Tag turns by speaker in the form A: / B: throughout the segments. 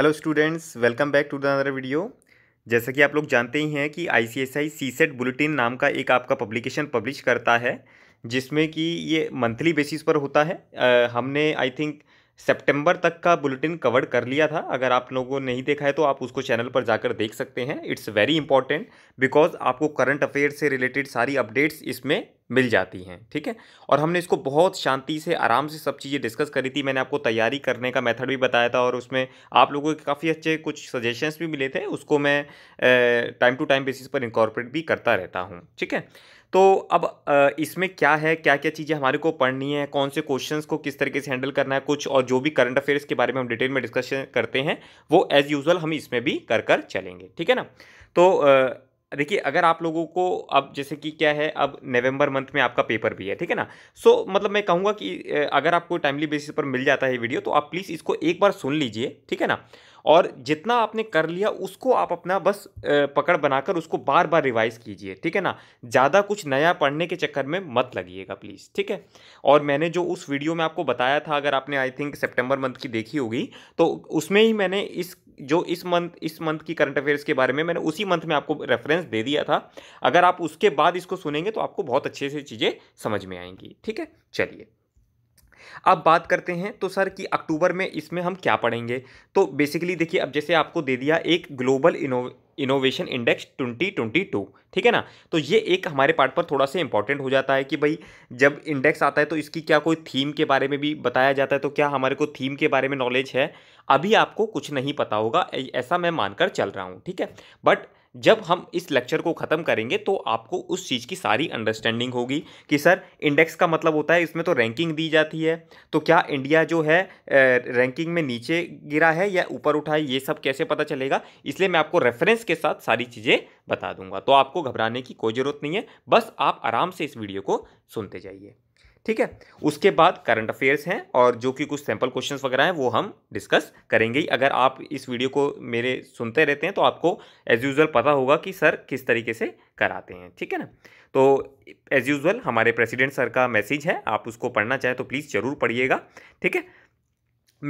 A: Hello students welcome back to the video जैसा कि आप लोग जानते ही हैं कि I C S I C set bulletin नाम का एक आपका पब्लिकेशन पब्लिश करता है जिसमें कि ये मंथली बेसिस पर होता है आ, हमने आई थिंक सितंबर तक का बुलेटिन कवर कर लिया था अगर आप लोगों ने नहीं देखा है तो आप उसको चैनल पर जाकर देख सकते हैं इट्स वेरी इंपॉर्टेंट बिकॉज आपको करंट अफेयर से रिलेटेड सारी अपडेट्स इसमें मिल जाती हैं ठीक है और हमने इसको बहुत शांति से आराम से सब चीज़ें डिस्कस करी थी मैंने आपको तैयारी करने का मेथड भी बताया था और उसमें आप लोगों के काफ़ी अच्छे कुछ सजेशंस भी मिले थे उसको मैं टाइम टू टाइम बेसिस पर इंकॉर्पोरेट भी करता रहता हूँ ठीक है तो अब इसमें क्या है क्या क्या चीज़ें हमारे को पढ़नी है कौन से क्वेश्चंस को किस तरीके से हैंडल करना है कुछ और जो भी करंट अफेयर्स के बारे में हम डिटेल में डिस्कशन करते हैं वो एज़ यूज़ुअल हम इसमें भी कर कर चलेंगे ठीक है ना तो देखिए अगर आप लोगों को अब जैसे कि क्या है अब नवंबर मंथ में आपका पेपर भी है ठीक है ना सो so, मतलब मैं कहूँगा कि अगर आपको टाइमली बेसिस पर मिल जाता है वीडियो तो आप प्लीज़ इसको एक बार सुन लीजिए ठीक है ना और जितना आपने कर लिया उसको आप अपना बस पकड़ बनाकर उसको बार बार रिवाइज़ कीजिए ठीक है ना ज़्यादा कुछ नया पढ़ने के चक्कर में मत लगिएगा प्लीज़ ठीक है और मैंने जो उस वीडियो में आपको बताया था अगर आपने आई थिंक सेप्टेम्बर मंथ की देखी होगी तो उसमें ही मैंने इस जो इस मंथ इस मंथ की करंट अफेयर्स के बारे में मैंने उसी मंथ में आपको रेफरेंस दे दिया था अगर आप उसके बाद इसको सुनेंगे तो आपको बहुत अच्छे से चीज़ें समझ में आएंगी ठीक है चलिए अब बात करते हैं तो सर कि अक्टूबर में इसमें हम क्या पढ़ेंगे तो बेसिकली देखिए अब जैसे आपको दे दिया एक ग्लोबल इनोवे इनोवेशन इंडेक्स 2022 ठीक है ना तो ये एक हमारे पार्ट पर थोड़ा सा इंपॉर्टेंट हो जाता है कि भाई जब इंडेक्स आता है तो इसकी क्या कोई थीम के बारे में भी बताया जाता है तो क्या हमारे को थीम के बारे में नॉलेज है अभी आपको कुछ नहीं पता होगा ऐसा मैं मानकर चल रहा हूँ ठीक है बट जब हम इस लेक्चर को ख़त्म करेंगे तो आपको उस चीज़ की सारी अंडरस्टैंडिंग होगी कि सर इंडेक्स का मतलब होता है इसमें तो रैंकिंग दी जाती है तो क्या इंडिया जो है रैंकिंग में नीचे गिरा है या ऊपर उठा है ये सब कैसे पता चलेगा इसलिए मैं आपको रेफरेंस के साथ सारी चीज़ें बता दूंगा तो आपको घबराने की कोई ज़रूरत नहीं है बस आप आराम से इस वीडियो को सुनते जाइए ठीक है उसके बाद करंट अफेयर्स हैं और जो कि कुछ सैम्पल क्वेश्चंस वगैरह हैं वो हम डिस्कस करेंगे अगर आप इस वीडियो को मेरे सुनते रहते हैं तो आपको एज यूज़ुअल पता होगा कि सर किस तरीके से कराते हैं ठीक है ना तो एज यूज़ुअल हमारे प्रेसिडेंट सर का मैसेज है आप उसको पढ़ना चाहें तो प्लीज़ ज़रूर पढ़िएगा ठीक है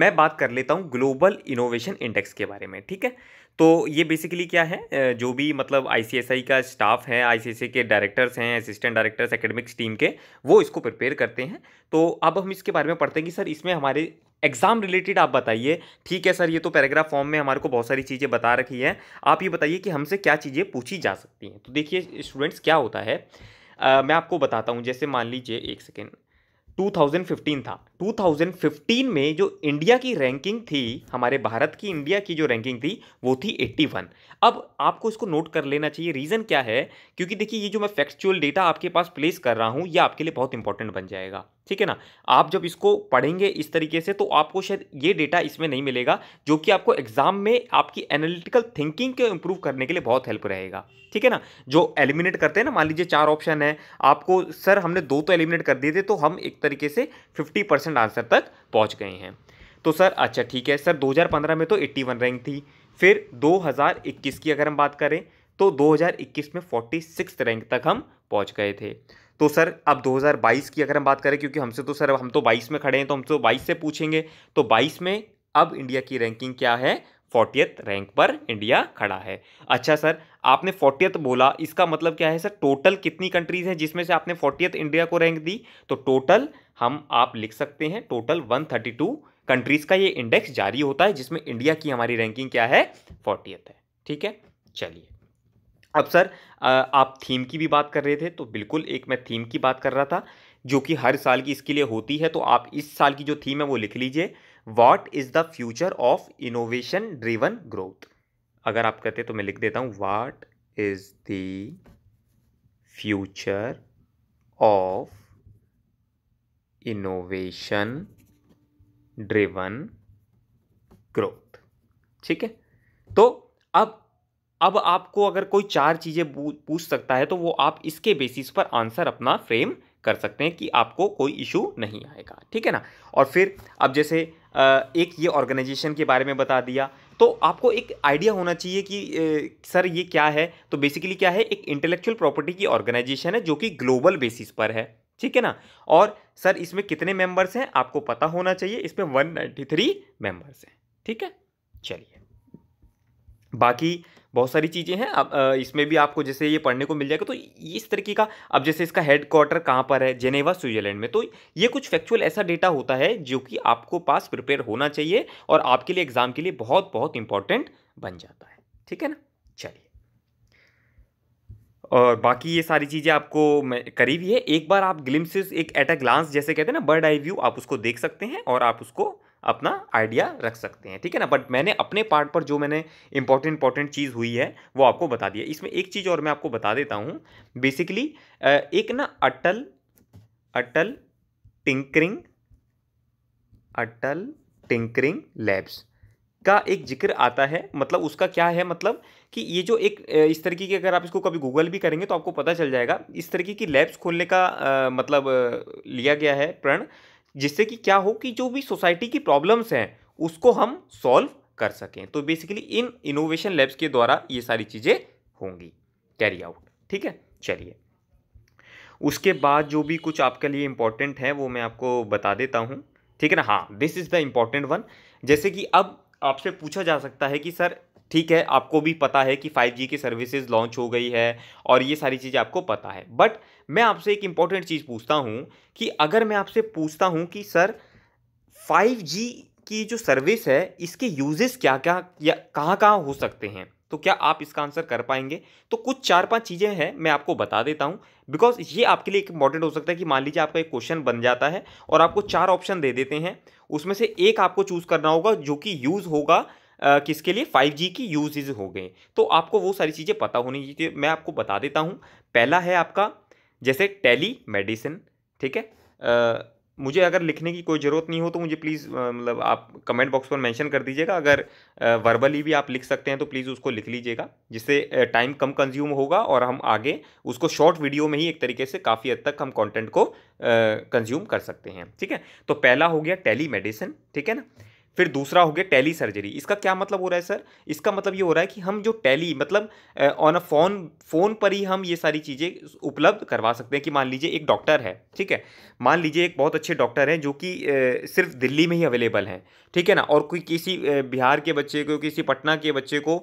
A: मैं बात कर लेता हूँ ग्लोबल इनोवेशन इंडेक्स के बारे में ठीक है तो ये बेसिकली क्या है जो भी मतलब आई का स्टाफ है आई के डायरेक्टर्स हैं असिस्टेंट डायरेक्टर्स एकेडमिक्स टीम के वो इसको प्रिपेयर करते हैं तो अब हम इसके बारे में पढ़ते हैं कि सर इसमें हमारे एग्ज़ाम रिलेटेड आप बताइए ठीक है सर ये तो पैराग्राफ फॉर्म में हमारे को बहुत सारी चीज़ें बता रखी हैं आप ये बताइए कि हमसे क्या चीज़ें पूछी जा सकती हैं तो देखिए स्टूडेंट्स क्या होता है आ, मैं आपको बताता हूँ जैसे मान लीजिए एक सेकेंड 2015 था 2015 में जो इंडिया की रैंकिंग थी हमारे भारत की इंडिया की जो रैंकिंग थी वो थी 81 अब आपको इसको नोट कर लेना चाहिए रीज़न क्या है क्योंकि देखिए ये जो मैं फैक्चुअल डेटा आपके पास प्लेस कर रहा हूँ ये आपके लिए बहुत इंपॉर्टेंट बन जाएगा ठीक है ना आप जब इसको पढ़ेंगे इस तरीके से तो आपको शायद ये डेटा इसमें नहीं मिलेगा जो कि आपको एग्जाम में आपकी एनालिटिकल थिंकिंग को इम्प्रूव करने के लिए बहुत हेल्प रहेगा ठीक है ना जो एलिमिनेट करते हैं ना मान लीजिए चार ऑप्शन है आपको सर हमने दो तो एलिमिनेट कर दिए थे तो हम एक तरीके से फिफ्टी परसेंट आंसर तक पहुँच गए हैं तो सर अच्छा ठीक है सर दो में तो एट्टी रैंक थी फिर दो की अगर हम बात करें तो 2021 में 46 रैंक तक हम पहुंच गए थे तो सर अब 2022 की अगर हम बात करें क्योंकि हमसे तो सर हम तो 22 में खड़े हैं तो हमसे तो 22 से पूछेंगे तो 22 में अब इंडिया की रैंकिंग क्या है फोर्टियथ रैंक पर इंडिया खड़ा है अच्छा सर आपने फोर्टियथ बोला इसका मतलब क्या है सर टोटल कितनी कंट्रीज हैं जिसमें से आपने फोर्टियथ इंडिया को रैंक दी तो टोटल हम आप लिख सकते हैं टोटल 132 कंट्रीज का ये इंडेक्स जारी होता है जिसमें इंडिया की हमारी रैंकिंग क्या है फोर्टियथ है ठीक है चलिए अब सर आप थीम की भी बात कर रहे थे तो बिल्कुल एक मैं थीम की बात कर रहा था जो कि हर साल की इसके लिए होती है तो आप इस साल की जो थीम है वो लिख लीजिए what is the future of innovation driven growth अगर आप कहते तो मैं लिख देता हूँ what is the future of innovation driven growth ठीक है तो अब अब आपको अगर कोई चार चीज़ें पूछ सकता है तो वो आप इसके बेसिस पर आंसर अपना फ्रेम कर सकते हैं कि आपको कोई इशू नहीं आएगा ठीक है ना और फिर अब जैसे एक ये ऑर्गेनाइजेशन के बारे में बता दिया तो आपको एक आइडिया होना चाहिए कि ए, सर ये क्या है तो बेसिकली क्या है एक इंटेलेक्चुअल प्रॉपर्टी की ऑर्गेनाइजेशन है जो कि ग्लोबल बेसिस पर है ठीक है ना और सर इसमें कितने मेंबर्स हैं आपको पता होना चाहिए इसमें 193 मेंबर्स हैं ठीक है चलिए बाकी बहुत सारी चीज़ें हैं अब इसमें भी आपको जैसे ये पढ़ने को मिल जाएगा तो इस तरीके का अब जैसे इसका हेड क्वार्टर कहाँ पर है जेनेवा स्विट्जरलैंड में तो ये कुछ फैक्चुअल ऐसा डेटा होता है जो कि आपको पास प्रिपेयर होना चाहिए और आपके लिए एग्जाम के लिए बहुत बहुत इंपॉर्टेंट बन जाता है ठीक है ना चलिए और बाकी ये सारी चीज़ें आपको करीब ही है एक बार आप ग्लिम्सिस एक एट अ ग्लांस जैसे कहते हैं ना बर्ड आई व्यू आप उसको देख सकते हैं और आप उसको अपना आइडिया रख सकते हैं ठीक है ना बट मैंने अपने पार्ट पर जो मैंने इंपॉर्टेंट इंपॉर्टेंट चीज़ हुई है वो आपको बता दिया इसमें एक चीज़ और मैं आपको बता देता हूँ बेसिकली एक ना Atal Atal tinkering Atal tinkering labs का एक जिक्र आता है मतलब उसका क्या है मतलब कि ये जो एक इस तरीके की अगर आप इसको कभी गूगल भी करेंगे तो आपको पता चल जाएगा इस तरीके की लैब्स खोलने का आ, मतलब लिया गया है प्रण जिससे कि क्या हो कि जो भी सोसाइटी की प्रॉब्लम्स हैं उसको हम सॉल्व कर सकें तो बेसिकली इन इनोवेशन लैब्स के द्वारा ये सारी चीज़ें होंगी कैरी आउट ठीक है चलिए उसके बाद जो भी कुछ आपके लिए इम्पॉर्टेंट है वो मैं आपको बता देता हूँ ठीक है ना हाँ this is the important one जैसे कि अब आपसे पूछा जा सकता है कि सर ठीक है आपको भी पता है कि 5G की सर्विसेज लॉन्च हो गई है और ये सारी चीज़ें आपको पता है बट मैं आपसे एक इम्पॉर्टेंट चीज़ पूछता हूँ कि अगर मैं आपसे पूछता हूँ कि सर 5G की जो सर्विस है इसके यूजेस क्या क्या या कहाँ कहाँ हो सकते हैं तो क्या आप इसका आंसर कर पाएंगे तो कुछ चार पांच चीज़ें हैं मैं आपको बता देता हूँ बिकॉज ये आपके लिए एक इंपॉर्टेंट हो सकता है कि मान लीजिए आपका एक क्वेश्चन बन जाता है और आपको चार ऑप्शन दे देते हैं उसमें से एक आपको चूज़ करना होगा जो कि यूज़ होगा किसके लिए 5G की यूजेज हो गए तो आपको वो सारी चीज़ें पता होनी चाहिए मैं आपको बता देता हूँ पहला है आपका जैसे टेली मेडिसिन ठीक है आ, मुझे अगर लिखने की कोई ज़रूरत नहीं हो तो मुझे प्लीज़ मतलब आप कमेंट बॉक्स पर मेंशन कर दीजिएगा अगर वर्बली भी आप लिख सकते हैं तो प्लीज़ उसको लिख लीजिएगा जिससे टाइम कम कंज्यूम होगा और हम आगे उसको शॉर्ट वीडियो में ही एक तरीके से काफ़ी हद तक हम कंटेंट को कंज्यूम कर सकते हैं ठीक है तो पहला हो गया टेली मेडिसिन ठीक है ना फिर दूसरा हो गया टेली सर्जरी इसका क्या मतलब हो रहा है सर इसका मतलब ये हो रहा है कि हम जो टेली मतलब ऑन अ फोन फ़ोन पर ही हम ये सारी चीज़ें उपलब्ध करवा सकते हैं कि मान लीजिए एक डॉक्टर है ठीक है मान लीजिए एक बहुत अच्छे डॉक्टर हैं जो कि सिर्फ दिल्ली में ही अवेलेबल हैं ठीक है ना और कोई किसी बिहार के बच्चे को किसी पटना के बच्चे को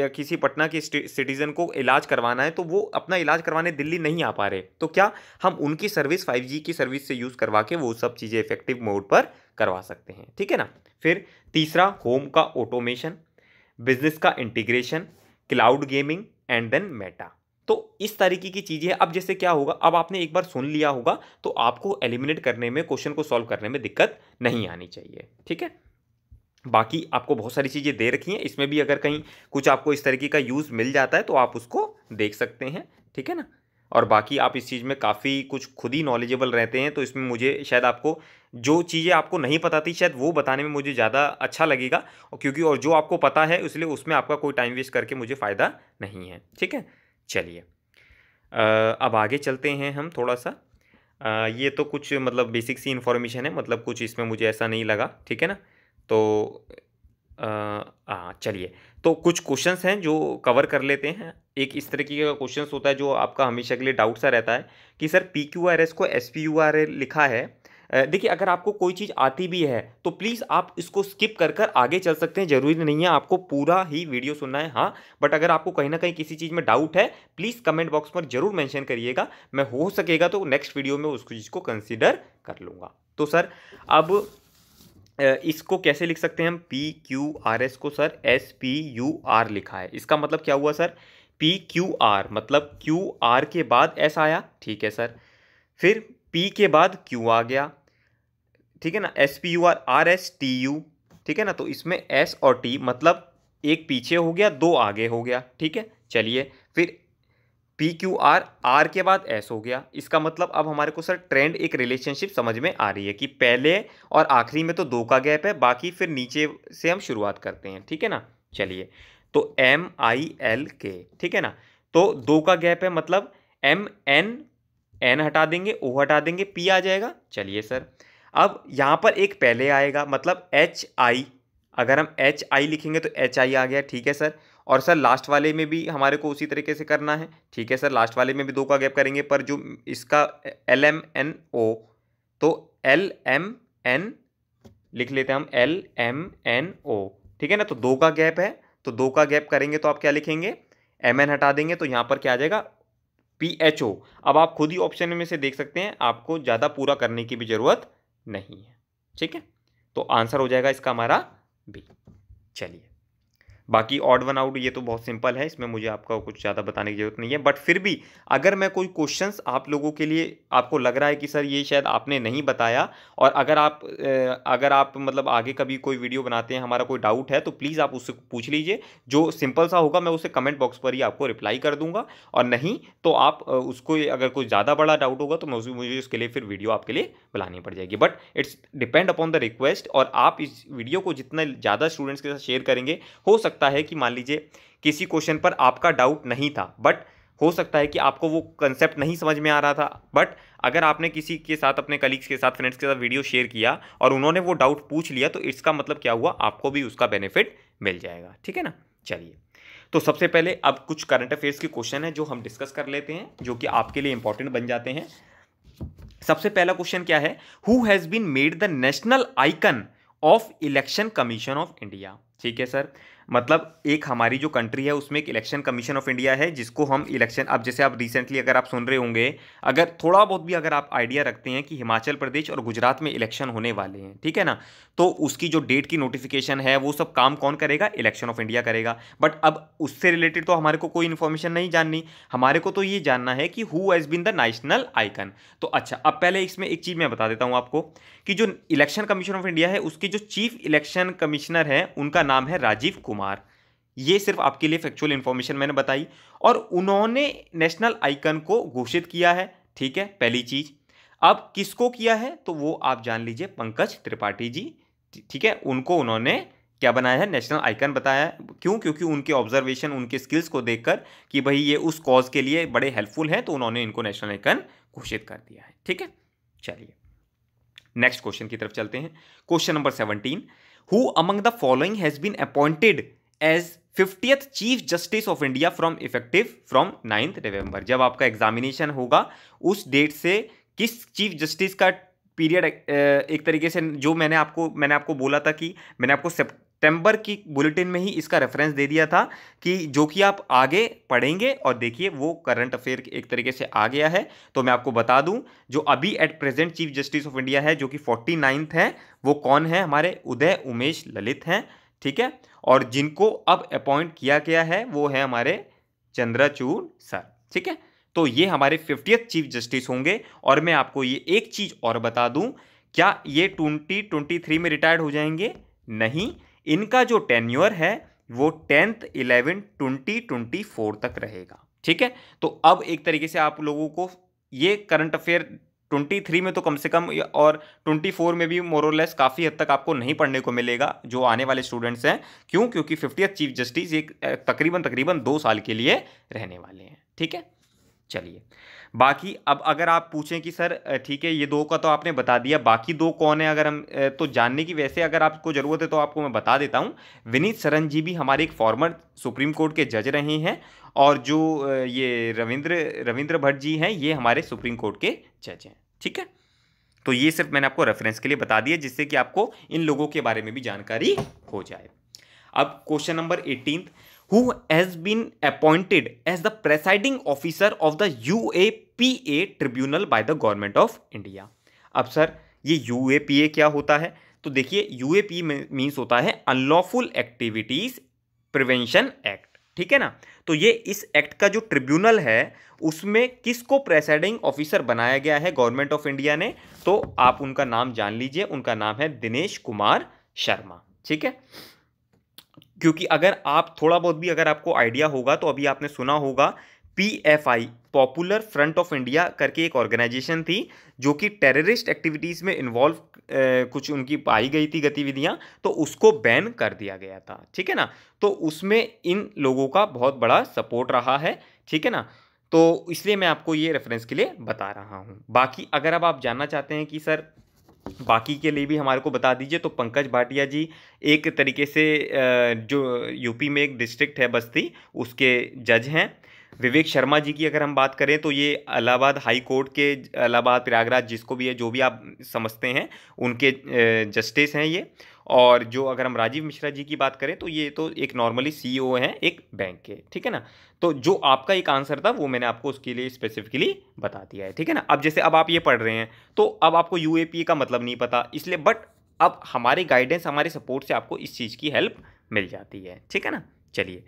A: या किसी पटना के सिटीज़न को इलाज करवाना है तो वो अपना इलाज करवाने दिल्ली नहीं आ पा रहे तो क्या हम उनकी सर्विस फाइव की सर्विस से यूज़ करवा के वो सब चीज़ें इफेक्टिव मोड पर करवा सकते हैं ठीक है ना फिर तीसरा होम का ऑटोमेशन बिजनेस का integration cloud gaming and then Meta तो इस तरीके की चीज़ें अब जैसे क्या होगा अब आपने एक बार सुन लिया होगा तो आपको एलिमिनेट करने में क्वेश्चन को सॉल्व करने में दिक्कत नहीं आनी चाहिए ठीक है बाकी आपको बहुत सारी चीज़ें दे रखी हैं इसमें भी अगर कहीं कुछ आपको इस तरीके का यूज़ मिल जाता है तो आप उसको देख सकते हैं ठीक है ना और बाकी आप इस चीज़ में काफ़ी कुछ खुद ही नॉलेजेबल रहते हैं तो इसमें मुझे शायद आपको जो चीज़ें आपको नहीं पता थी शायद वो बताने में मुझे ज़्यादा अच्छा लगेगा और क्योंकि और जो आपको पता है इसलिए उसमें आपका कोई टाइम वेस्ट करके मुझे फ़ायदा नहीं है ठीक है चलिए अब आगे चलते हैं हम थोड़ा सा आ, ये तो कुछ मतलब बेसिक सी इन्फॉर्मेशन है मतलब कुछ इसमें मुझे ऐसा नहीं लगा ठीक है ना तो हाँ, चलिए तो कुछ क्वेश्चंस हैं जो कवर कर लेते हैं एक इस तरीके का क्वेश्चन होता है जो आपका हमेशा के लिए डाउट सा रहता है कि sir P Q R S को S P U R A लिखा है देखिए अगर आपको कोई चीज़ आती भी है तो प्लीज़ आप इसको स्किप कर कर आगे चल सकते हैं ज़रूरी नहीं है आपको पूरा ही वीडियो सुनना है हाँ बट अगर आपको कहीं ना कहीं किसी चीज़ में डाउट है प्लीज़ कमेंट बॉक्स पर जरूर मेंशन करिएगा मैं हो सकेगा तो नेक्स्ट वीडियो में उस चीज़ को कंसिडर कर लूँगा तो सर अब इसको कैसे लिख सकते हैं हम पी क्यू आर एस को sir S P U R लिखा है इसका मतलब क्या हुआ सर पी क्यू आर मतलब क्यू आर के बाद एस आया ठीक है सर फिर पी के बाद क्यू आ गया ठीक है ना S P U R R S T U ठीक है ना तो इसमें एस और टी मतलब एक पीछे हो गया दो आगे हो गया ठीक है चलिए फिर पी क्यू आर आर के बाद एस हो गया इसका मतलब अब हमारे को सर ट्रेंड एक रिलेशनशिप समझ में आ रही है कि पहले और आखिरी में तो दो का गैप है बाकी फिर नीचे से हम शुरुआत करते हैं ठीक है ना चलिए तो एम आई एल के ठीक है ना तो दो का गैप है मतलब एम एन एन हटा देंगे ओ हटा देंगे पी आ जाएगा चलिए सर अब यहाँ पर एक पहले आएगा मतलब एच आई अगर हम एच आई लिखेंगे तो एच आई आ गया ठीक है सर और सर लास्ट वाले में भी हमारे को उसी तरीके से करना है ठीक है सर लास्ट वाले में भी दो का गैप करेंगे पर जो इसका एल एम एन ओ तो एल एम एन लिख लेते हैं हम एल एम एन ओ ठीक है ना तो दो का गैप है तो दो का गैप करेंगे तो आप क्या लिखेंगे एम एन हटा देंगे तो यहाँ पर क्या आ जाएगा पी एच ओ अब आप खुद ही ऑप्शन में से देख सकते हैं आपको ज़्यादा पूरा करने की भी ज़रूरत नहीं है ठीक है तो आंसर हो जाएगा इसका हमारा बी चलिए बाकी ऑड वन आउट ये तो बहुत सिंपल है इसमें मुझे आपका कुछ ज़्यादा बताने की ज़रूरत नहीं है बट फिर भी अगर मैं कोई क्वेश्चंस आप लोगों के लिए आपको लग रहा है कि सर ये शायद आपने नहीं बताया और अगर आप अगर आप मतलब आगे कभी कोई वीडियो बनाते हैं हमारा कोई डाउट है तो प्लीज़ आप उससे पूछ लीजिए जो सिंपल सा होगा मैं उसे कमेंट बॉक्स पर ही आपको रिप्लाई कर दूंगा और नहीं तो आप उसको अगर कोई ज़्यादा बड़ा डाउट होगा तो मैं उसे मुझे उसके लिए फिर वीडियो आपके लिए बनानी पड़ जाएगी but it's depend upon the request और आप इस वीडियो को जितना ज़्यादा स्टूडेंट्स के साथ शेयर करेंगे हो सकता सकता है कि मान लीजिए किसी क्वेश्चन पर आपका डाउट नहीं था बट हो सकता है कि आपको वो कंसेप्ट नहीं समझ में आ रहा था बट अगर आपने किसी के साथ अपने कलीग्स के साथ फ्रेंड्स के साथ वीडियो शेयर किया और उन्होंने वो डाउट पूछ लिया तो इसका मतलब क्या हुआ आपको भी उसका बेनिफिट मिल जाएगा ठीक है ना चलिए तो सबसे पहले अब कुछ करंट अफेयर्स के क्वेश्चन हैं जो हम डिस्कस कर लेते हैं जो कि आपके लिए इंपॉर्टेंट बन जाते हैं सबसे पहला क्वेश्चन क्या है who has been made the national icon of election commission of India ठीक है सर मतलब एक हमारी जो कंट्री है उसमें एक इलेक्शन कमीशन ऑफ इंडिया है जिसको हम इलेक्शन अब जैसे आप रिसेंटली अगर आप सुन रहे होंगे अगर थोड़ा बहुत भी अगर आप आइडिया रखते हैं कि हिमाचल प्रदेश और गुजरात में इलेक्शन होने वाले हैं ठीक है ना तो उसकी जो डेट की नोटिफिकेशन है वो सब काम कौन करेगा इलेक्शन ऑफ इंडिया करेगा बट अब उससे रिलेटेड तो हमारे को कोई इन्फॉर्मेशन नहीं जाननी हमारे को तो ये जानना है कि who has been the national icon तो अच्छा अब पहले इसमें एक चीज़ मैं बता देता हूँ आपको कि जो इलेक्शन कमीशन ऑफ इंडिया है उसके जो चीफ इलेक्शन कमिश्नर है उनका नाम है राजीव कुमार ये सिर्फ आपके लिए फैक्चुअल इन्फॉर्मेशन मैंने बताई और उन्होंने नेशनल आइकन को घोषित किया है ठीक है पहली चीज अब किसको किया है तो वो आप जान लीजिए पंकज त्रिपाठी जी ठीक है उनको उन्होंने क्या बनाया है नेशनल आइकन बताया क्यों क्योंकि उनके ऑब्जर्वेशन उनके स्किल्स को देखकर कि भाई ये उस कॉज के लिए बड़े हेल्पफुल हैं तो उन्होंने इनको नेशनल आइकन घोषित कर दिया है ठीक है चलिए नेक्स्ट क्वेश्चन की तरफ चलते हैं question number seventeen who among the following has been appointed as fiftieth chief justice of India from effective from ninth November जब आपका एग्जामिनेशन होगा उस डेट से किस चीफ जस्टिस का पीरियड एक तरीके से जो मैंने आपको मैंने आपको बोला था कि मैंने आपको सितंबर की बुलेटिन में ही इसका रेफरेंस दे दिया था कि जो कि आप आगे पढ़ेंगे और देखिए वो करंट अफेयर एक तरीके से आ गया है तो मैं आपको बता दूं जो अभी at present chief justice of India है जो कि फोर्टी नाइन्थ है वो कौन है हमारे उदय उमेश ललित हैं ठीक है और जिनको अब अपॉइंट किया गया है वो है हमारे चंद्राचूर सर ठीक है तो ये हमारे फिफ्टियथ चीफ जस्टिस होंगे और मैं आपको ये एक चीज़ और बता दूँ क्या ये ट्वेंटी ट्वेंटी थ्री में रिटायर्ड हो जाएंगे नहीं इनका जो टेन्योर है वो tenth eleven twenty twenty four तक रहेगा ठीक है तो अब एक तरीके से आप लोगों को ये करंट अफेयर ट्वेंटी थ्री में तो कम से कम और ट्वेंटी फोर में भी मोरोलेस काफ़ी हद तक आपको नहीं पढ़ने को मिलेगा जो आने वाले स्टूडेंट्स हैं क्यों क्योंकि फिफ्टियथ चीफ जस्टिस एक तकरीबन तकरीबन दो साल के लिए रहने वाले हैं ठीक है चलिए बाकी अब अगर आप पूछें कि सर ठीक है ये दो का तो आपने बता दिया बाकी दो कौन है अगर हम तो जानने की वैसे अगर आपको ज़रूरत है तो आपको मैं बता देता हूँ विनीत सरन जी भी हमारे एक फॉर्मर सुप्रीम कोर्ट के जज रहे हैं और जो ये रविंद्र रविंद्र भट्ट जी हैं ये हमारे सुप्रीम कोर्ट के जज हैं ठीक है तो ये सिर्फ मैंने आपको रेफरेंस के लिए बता दिया जिससे कि आपको इन लोगों के बारे में भी जानकारी हो जाए अब question number eighteen who has been appointed as the presiding officer of the UAPA tribunal by the government of India. अब सर ये UAPA क्या होता है तो देखिए पी मीन्स होता है अनलॉफुल एक्टिविटीज प्रिवेंशन एक्ट ठीक है ना तो ये इस एक्ट का जो ट्रिब्यूनल है उसमें किसको प्रेसाइडिंग ऑफिसर बनाया गया है गवर्नमेंट ऑफ इंडिया ने तो आप उनका नाम जान लीजिए उनका नाम है दिनेश कुमार शर्मा ठीक है क्योंकि अगर आप थोड़ा बहुत भी अगर आपको आइडिया होगा तो अभी आपने सुना होगा P F I popular front of India करके एक ऑर्गेनाइजेशन थी जो कि टेररिस्ट एक्टिविटीज़ में इन्वॉल्व कुछ उनकी पाई गई थी गतिविधियां तो उसको बैन कर दिया गया था ठीक है ना तो उसमें इन लोगों का बहुत बड़ा सपोर्ट रहा है ठीक है ना तो इसलिए मैं आपको ये रेफरेंस के लिए बता रहा हूँ बाकी अगर अब आप जानना चाहते हैं कि सर बाकी के लिए भी हमारे को बता दीजिए तो पंकज भाटिया जी एक तरीके से जो यूपी में एक डिस्ट्रिक्ट है बस्ती उसके जज हैं विवेक शर्मा जी की अगर हम बात करें तो ये इलाहाबाद हाई कोर्ट के इलाहाबाद प्रयागराज जिसको भी है जो भी आप समझते हैं उनके जस्टिस हैं ये और जो अगर हम राजीव मिश्रा जी की बात करें तो ये तो एक नॉर्मली ओ e हैं एक बैंक के ठीक है ना तो जो आपका एक आंसर था वो मैंने आपको उसके लिए स्पेसिफिकली बता दिया है ठीक है ना अब जैसे अब आप ये पढ़ रहे हैं तो अब आपको यू का मतलब नहीं पता इसलिए बट अब हमारे गाइडेंस हमारे सपोर्ट से आपको इस चीज़ की हेल्प मिल जाती है ठीक है ना चलिए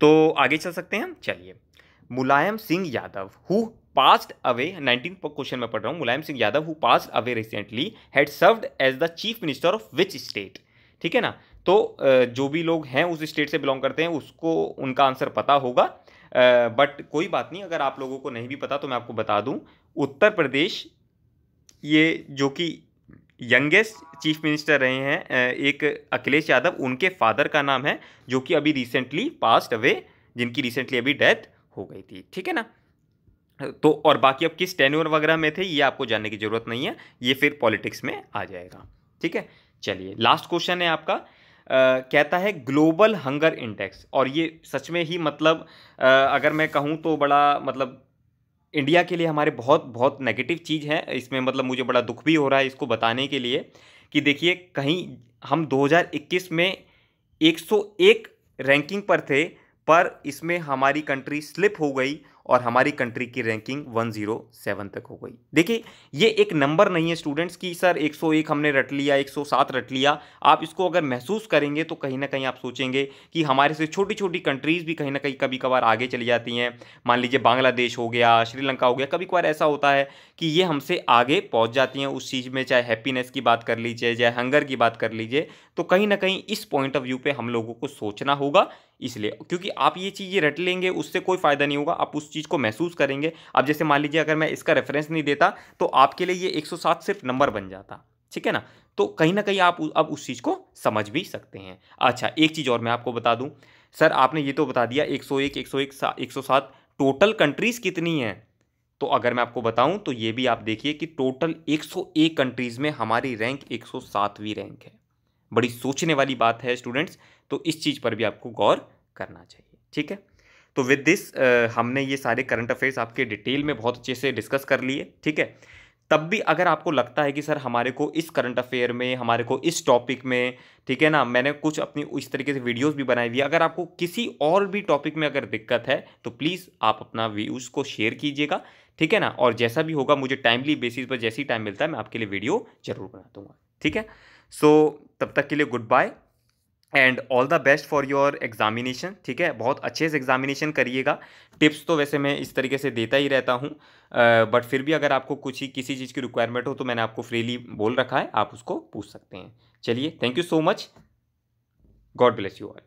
A: तो आगे चल सकते हैं हम चलिए Mulayam Singh Yadav who passed away nineteen question में पढ़ रहा हूँ Mulayam Singh Yadav who passed away recently had served as the chief minister of which state ठीक है ना तो जो भी लोग हैं उस स्टेट से बिलोंग करते हैं उसको उनका आंसर पता होगा बट कोई बात नहीं अगर आप लोगों को नहीं भी पता तो मैं आपको बता दूं उत्तर प्रदेश ये जो कि यंगेस्ट चीफ मिनिस्टर रहे हैं एक अखिलेश यादव उनके फादर का नाम है जो कि अभी रिसेंटली पास्ट अवे जिनकी रिसेंटली अभी डेथ हो गई थी ठीक है ना तो और बाकी अब किस टेन्योर वगैरह में थे ये आपको जानने की ज़रूरत नहीं है ये फिर पॉलिटिक्स में आ जाएगा ठीक है चलिए लास्ट क्वेश्चन है आपका आ, कहता है ग्लोबल हंगर इंडेक्स और ये सच में ही मतलब आ, अगर मैं कहूँ तो बड़ा मतलब इंडिया के लिए हमारे बहुत बहुत नेगेटिव चीज़ है इसमें मतलब मुझे बड़ा दुख भी हो रहा है इसको बताने के लिए कि देखिए कहीं हम 2021 में 101 रैंकिंग पर थे पर इसमें हमारी कंट्री स्लिप हो गई और हमारी कंट्री की रैंकिंग 107 तक हो गई देखिए ये एक नंबर नहीं है स्टूडेंट्स की सर 101 हमने रट लिया 107 रट लिया आप इसको अगर महसूस करेंगे तो कहीं ना कहीं आप सोचेंगे कि हमारे से छोटी छोटी कंट्रीज़ भी कहीं ना कहीं कभी कभार आगे चली जाती हैं मान लीजिए बांग्लादेश हो गया श्रीलंका हो गया कभी कभार ऐसा होता है कि ये हमसे आगे पहुँच जाती हैं उस चीज़ में चाहे हैप्पीनेस की बात कर लीजिए चाहे हंगर की बात कर लीजिए तो कहीं ना कहीं इस पॉइंट ऑफ व्यू पर हम लोगों को सोचना होगा इसलिए क्योंकि आप ये चीज़ें रट लेंगे उससे कोई फ़ायदा नहीं होगा आप उस चीज़ को महसूस करेंगे अब जैसे मान लीजिए अगर मैं इसका रेफरेंस नहीं देता तो आपके लिए ये 107 सिर्फ नंबर बन जाता ठीक है ना तो कहीं ना कहीं आप अब उस चीज़ को समझ भी सकते हैं अच्छा एक चीज़ और मैं आपको बता दूँ सर आपने ये तो बता दिया एक सौ सात टोटल कंट्रीज़ कितनी हैं तो अगर मैं आपको बताऊं तो ये भी आप देखिए कि टोटल 101 कंट्रीज़ में हमारी रैंक 107वीं रैंक है बड़ी सोचने वाली बात है स्टूडेंट्स तो इस चीज़ पर भी आपको गौर करना चाहिए ठीक है तो विद दिस हमने ये सारे करंट अफेयर्स आपके डिटेल में बहुत अच्छे से डिस्कस कर लिए ठीक है तब भी अगर आपको लगता है कि सर हमारे को इस करंट अफेयर में हमारे को इस टॉपिक में ठीक है ना मैंने कुछ अपनी इस तरीके से वीडियोस भी बनाई हुई है अगर आपको किसी और भी टॉपिक में अगर दिक्कत है तो प्लीज़ आप अपना व्यूज़ को शेयर कीजिएगा ठीक है ना और जैसा भी होगा मुझे टाइमली बेसिस पर जैसी टाइम मिलता है मैं आपके लिए वीडियो जरूर बना दूँगा ठीक है सो तब तक के लिए good bye and all the best for your examination ठीक है बहुत अच्छे से एग्जामिनेशन करिएगा टिप्स तो वैसे मैं इस तरीके से देता ही रहता हूँ बट फिर भी अगर आपको कुछ ही किसी चीज़ की रिक्वायरमेंट हो तो मैंने आपको फ्रीली बोल रखा है आप उसको पूछ सकते हैं चलिए thank you so much God bless you all